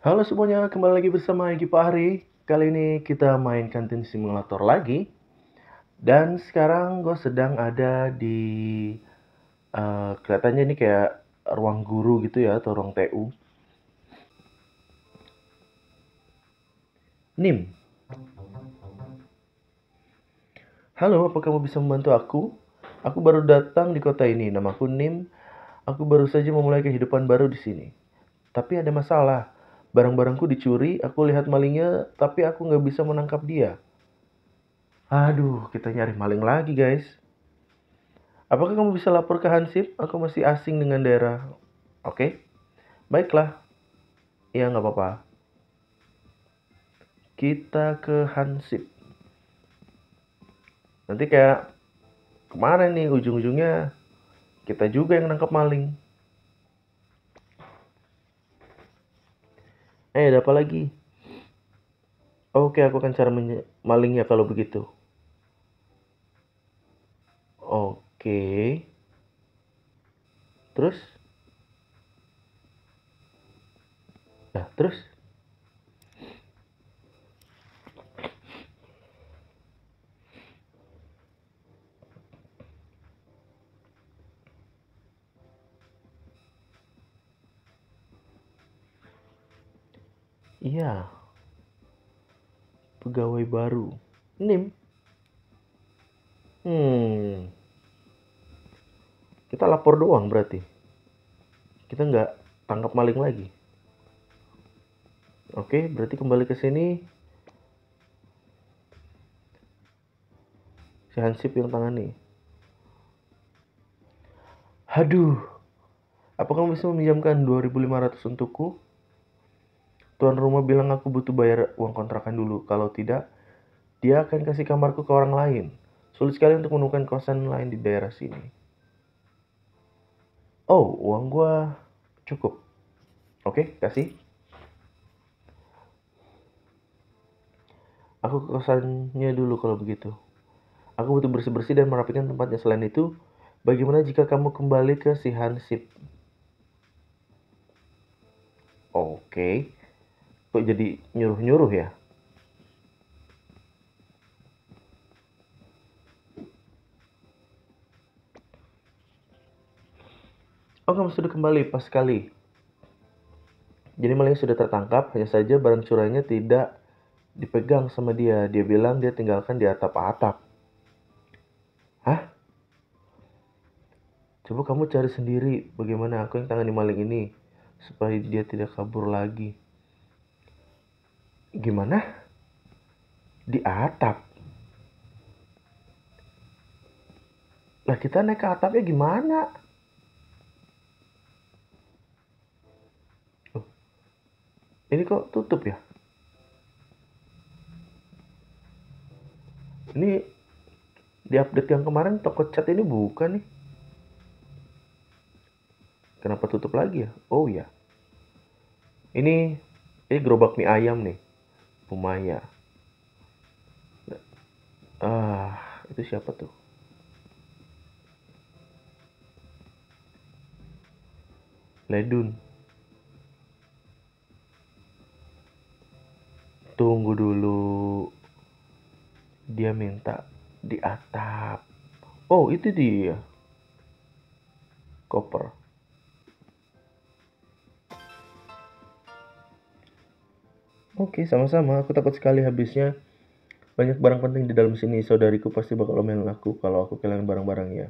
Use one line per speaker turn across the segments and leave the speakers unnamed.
Halo semuanya, kembali lagi bersama Egi Pahri. Kali ini kita main kantin simulator lagi. Dan sekarang gue sedang ada di... Uh, kelihatannya ini kayak ruang guru gitu ya, atau ruang TU. Nim. Halo, apa kamu bisa membantu aku? Aku baru datang di kota ini, namaku Nim. Aku baru saja memulai kehidupan baru di sini. Tapi ada masalah Barang-barangku dicuri, aku lihat malingnya, tapi aku nggak bisa menangkap dia. Aduh, kita nyari maling lagi guys. Apakah kamu bisa lapor ke Hansip? Aku masih asing dengan daerah. Oke, okay. baiklah. Iya, nggak apa-apa. Kita ke Hansip. Nanti kayak kemarin nih ujung-ujungnya kita juga yang nangkap maling. Eh, ada apa lagi? Oke, aku akan cara malingnya kalau begitu. Oke. Terus? Nah, terus? Iya. Pegawai baru. NIM. Hmm. Kita lapor doang berarti. Kita nggak tangkap maling lagi. Oke, berarti kembali ke sini. Si Hansip yang tangani. Haduh. apakah kamu bisa meminjamkan 2500 untukku? Tuan rumah bilang aku butuh bayar uang kontrakan dulu. Kalau tidak, dia akan kasih kamarku ke orang lain. Sulit sekali untuk menemukan kosan lain di daerah sini. Oh, uang gua cukup. Oke, okay, kasih. Aku ke kosannya dulu kalau begitu. Aku butuh bersih-bersih dan merapikan tempatnya. Selain itu, bagaimana jika kamu kembali ke si Hansip? Oke. Okay kok jadi nyuruh-nyuruh ya Oh, kamu sudah kembali pas sekali. Jadi maling sudah tertangkap, hanya saja barang curahnya tidak dipegang sama dia. Dia bilang dia tinggalkan di atap-atap. Hah? Coba kamu cari sendiri bagaimana aku yang tangani maling ini supaya dia tidak kabur lagi gimana di atap lah kita naik ke atapnya gimana ini kok tutup ya ini di update yang kemarin toko cat ini bukan nih kenapa tutup lagi ya oh ya ini ini gerobak mie ayam nih Umaya ah itu siapa tuh Ledun tunggu dulu dia minta di atap oh itu dia koper Oke, sama-sama. Aku takut sekali habisnya. Banyak barang penting di dalam sini. Saudariku pasti bakal omelin aku kalau aku kehilangan barang-barangnya.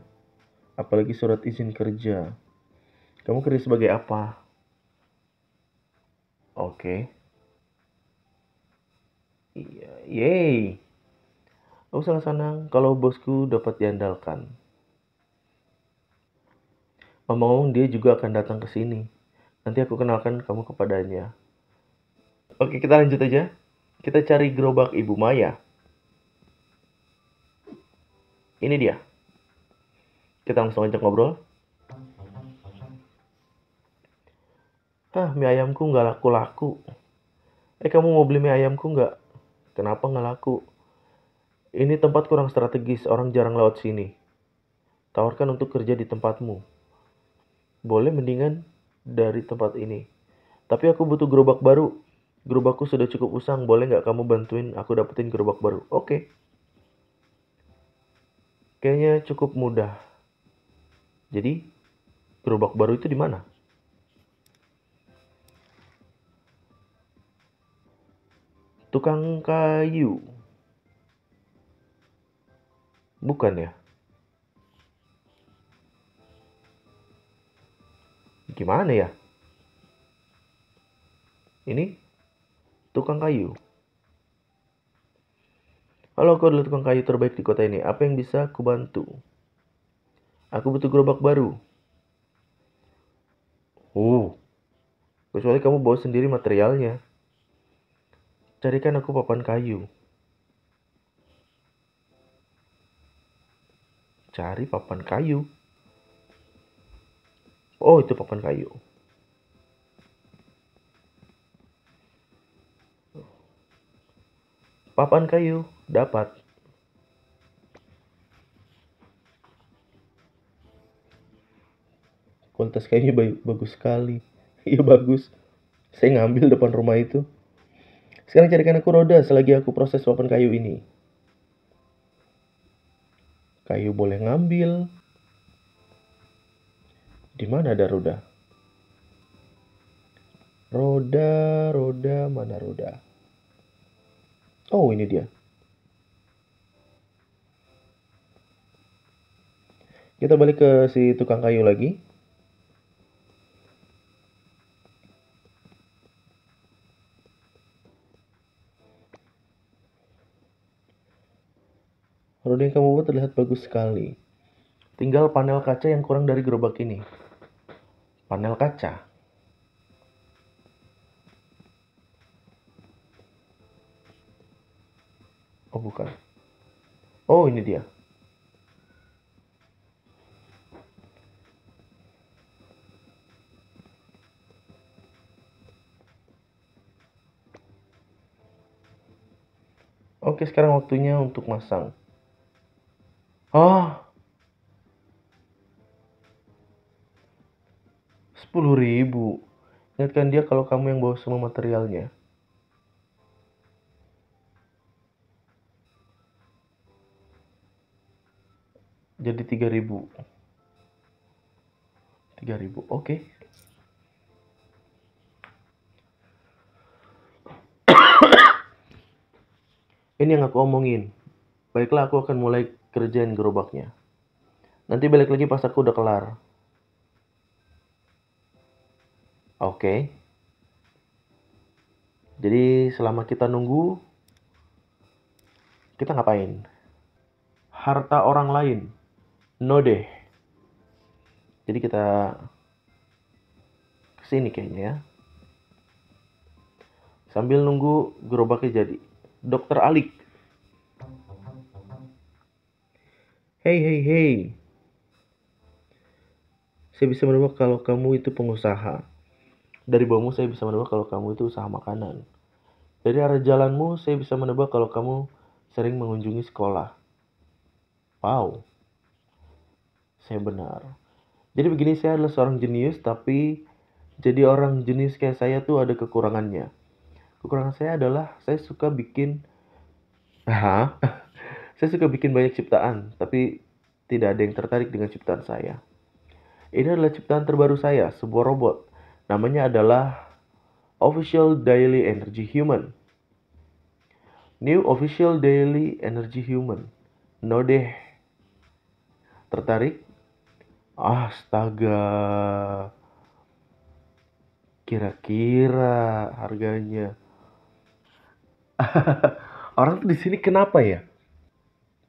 Apalagi surat izin kerja. Kamu kerja sebagai apa? Oke. Iya, yeay. Aku sangat senang kalau bosku dapat diandalkan. Ngomong-ngomong dia juga akan datang ke sini. Nanti aku kenalkan kamu kepadanya. Oke, kita lanjut aja. Kita cari gerobak Ibu Maya. Ini dia. Kita langsung aja ngobrol. Hah, mie ayamku nggak laku-laku. Eh, kamu mau beli mie ayamku nggak? Kenapa nggak laku? Ini tempat kurang strategis, orang jarang lewat sini. Tawarkan untuk kerja di tempatmu. Boleh mendingan dari tempat ini. Tapi aku butuh gerobak baru gerobakku sudah cukup usang, boleh nggak kamu bantuin aku dapetin gerobak baru? Oke. Okay. Kayaknya cukup mudah. Jadi, gerobak baru itu di mana? Tukang kayu. Bukan ya? Gimana ya? Ini tukang kayu. Halo, aku adalah tukang kayu terbaik di kota ini. Apa yang bisa aku bantu? Aku butuh gerobak baru. Oh, kecuali kamu bawa sendiri materialnya. Carikan aku papan kayu. Cari papan kayu. Oh, itu papan kayu. papan kayu dapat kualitas kayunya bagus sekali iya bagus saya ngambil depan rumah itu sekarang carikan aku roda selagi aku proses papan kayu ini kayu boleh ngambil di mana ada roda roda roda mana roda Oh, ini dia. Kita balik ke si tukang kayu lagi. Roda yang kamu buat terlihat bagus sekali. Tinggal panel kaca yang kurang dari gerobak ini. Panel kaca. Oh bukan. Oh ini dia. Oke sekarang waktunya untuk masang. Oh. Sepuluh ribu. Ingatkan dia kalau kamu yang bawa semua materialnya. jadi 3000 3000 oke okay. ini yang aku omongin baiklah aku akan mulai kerjain gerobaknya nanti balik lagi pas aku udah kelar oke okay. jadi selama kita nunggu kita ngapain harta orang lain Nodeh. Jadi kita kesini kayaknya ya. Sambil nunggu gerobaknya jadi. Dokter Alik. Hey hey hey. Saya bisa menebak kalau kamu itu pengusaha. Dari baumu saya bisa menebak kalau kamu itu usaha makanan. Dari arah jalanmu saya bisa menebak kalau kamu sering mengunjungi sekolah. Wow, saya benar. Jadi begini, saya adalah seorang jenius, tapi jadi orang jenis kayak saya tuh ada kekurangannya. Kekurangan saya adalah saya suka bikin, saya suka bikin banyak ciptaan, tapi tidak ada yang tertarik dengan ciptaan saya. Ini adalah ciptaan terbaru saya, sebuah robot. Namanya adalah Official Daily Energy Human. New Official Daily Energy Human. No deh. Tertarik? astaga kira-kira harganya orang tuh di sini kenapa ya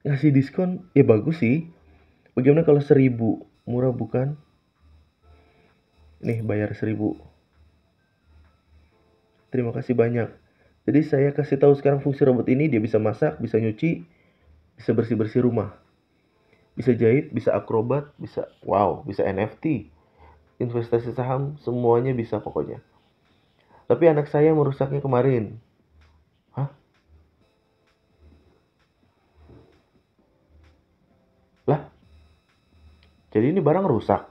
ngasih diskon ya bagus sih bagaimana kalau seribu murah bukan nih bayar seribu terima kasih banyak jadi saya kasih tahu sekarang fungsi robot ini dia bisa masak bisa nyuci bisa bersih bersih rumah bisa jahit, bisa akrobat, bisa wow, bisa NFT, investasi saham, semuanya bisa pokoknya. Tapi anak saya merusaknya kemarin. Hah? Lah? Jadi ini barang rusak.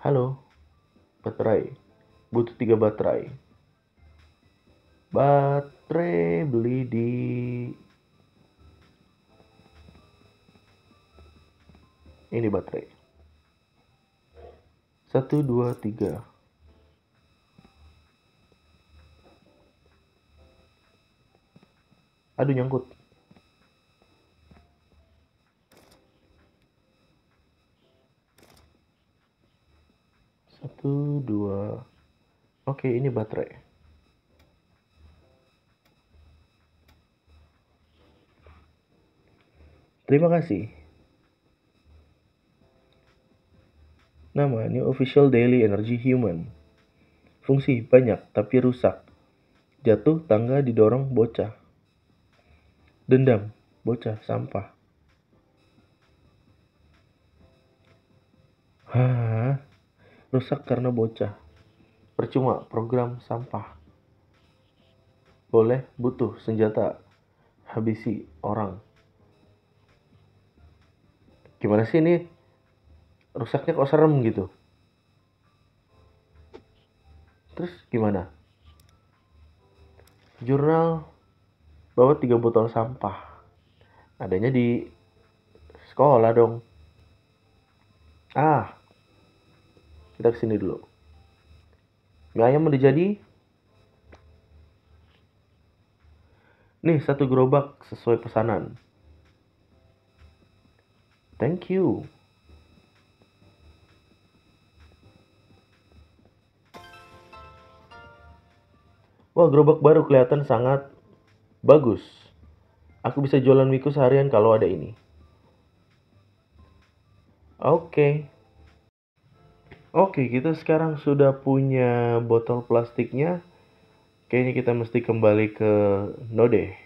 Halo, baterai. Butuh tiga baterai. Bat baterai beli di ini baterai satu dua tiga aduh nyangkut satu dua oke ini baterai Terima kasih. Nama New Official Daily Energy Human. Fungsi banyak tapi rusak. Jatuh tangga didorong bocah. Dendam bocah sampah. Hah, rusak karena bocah. Percuma program sampah. Boleh butuh senjata. Habisi orang gimana sih ini rusaknya kok serem gitu terus gimana jurnal bawa tiga botol sampah adanya di sekolah dong ah kita kesini dulu mie ayam udah jadi nih satu gerobak sesuai pesanan Thank you. Wah, gerobak baru kelihatan sangat bagus. Aku bisa jualan wiku seharian kalau ada ini. Oke. Okay. Oke, okay, kita sekarang sudah punya botol plastiknya. Kayaknya kita mesti kembali ke Node.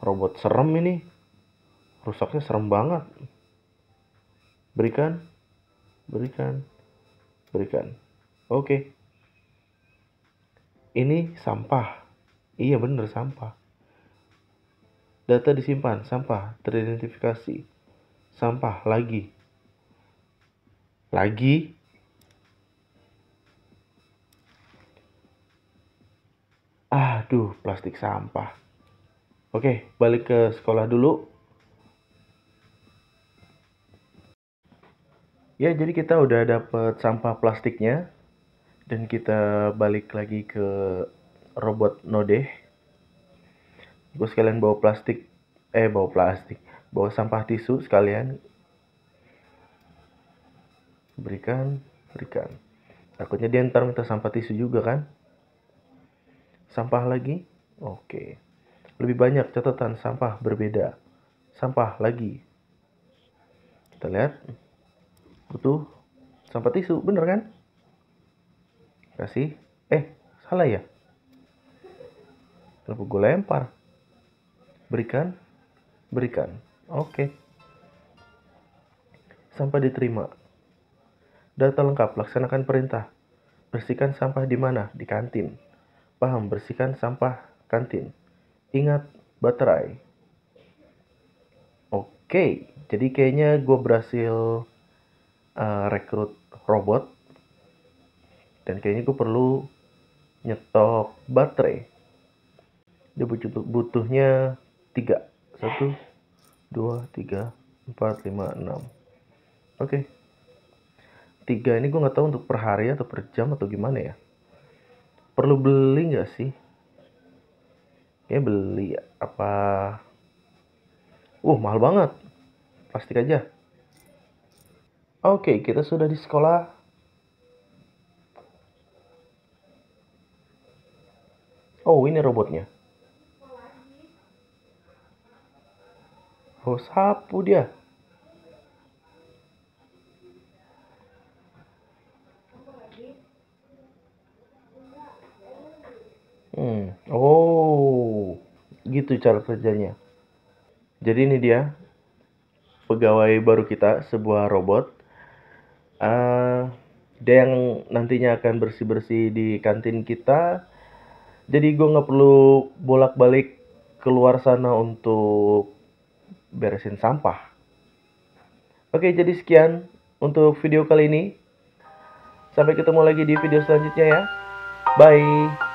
Robot serem ini rusaknya serem banget berikan berikan berikan oke okay. ini sampah iya bener sampah data disimpan sampah teridentifikasi sampah lagi lagi aduh plastik sampah oke okay, balik ke sekolah dulu Ya, jadi kita udah dapet sampah plastiknya dan kita balik lagi ke robot node. Gue sekalian bawa plastik, eh bawa plastik, bawa sampah tisu sekalian. Berikan, berikan. Takutnya dia ntar minta sampah tisu juga kan? Sampah lagi? Oke. Lebih banyak catatan sampah berbeda. Sampah lagi. Kita lihat butuh sampah tisu bener kan kasih eh salah ya kenapa gue lempar berikan berikan oke sampah diterima data lengkap laksanakan perintah bersihkan sampah di mana di kantin paham bersihkan sampah kantin ingat baterai oke jadi kayaknya gue berhasil uh, rekrut robot dan kayaknya gue perlu nyetok baterai dia butuh butuhnya tiga satu dua tiga empat lima enam oke okay. tiga ini gue nggak tahu untuk per hari atau per jam atau gimana ya perlu beli nggak sih kayak beli apa uh mahal banget plastik aja Oke, kita sudah di sekolah. Oh, ini robotnya. Oh, sapu dia. Hmm. Oh, gitu cara kerjanya. Jadi ini dia pegawai baru kita, sebuah robot ada eh, dia yang nantinya akan bersih-bersih di kantin kita. Jadi gue nggak perlu bolak-balik keluar sana untuk beresin sampah. Oke, jadi sekian untuk video kali ini. Sampai ketemu lagi di video selanjutnya ya. Bye.